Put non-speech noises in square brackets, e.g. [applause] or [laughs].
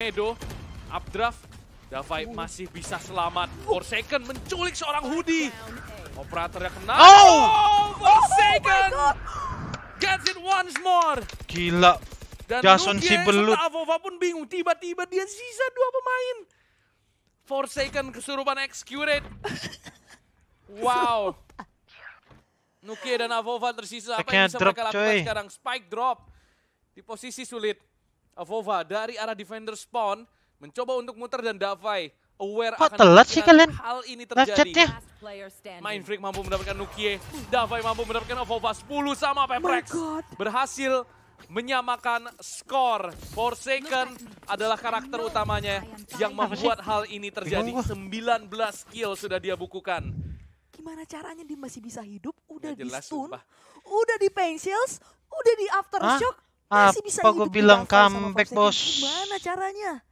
Edo, updraft, Davai masih bisa selamat. Forsaken menculik seorang Hoodie. Operatornya kena. Oh! oh Forsaken! Oh Gets it once more! Gila. Dan Jason si belut. Avova pun bingung. Tiba-tiba dia sisa dua pemain. Forsaken kesurupan Excurate. [laughs] wow. Nuki dan Avova tersisa. Apa yang bisa mereka lakukan coy. sekarang? Spike drop. Di posisi sulit. Vova dari arah defender spawn mencoba untuk muter dan Davai aware Kok akan telat sih kalian? hal ini terjadi. Main Freak mampu mendapatkan Nukie, Davai mampu mendapatkan Vova 10 sama Peprex. Oh Berhasil menyamakan skor. Forsaken adalah karakter utamanya yang membuat hal ini terjadi. 19 kill sudah dia bukukan. Gimana caranya dia masih bisa hidup? Udah di stun, udah di pencils, udah di aftershock, Hah? Apa gue bilang comeback, bos? Gimana caranya?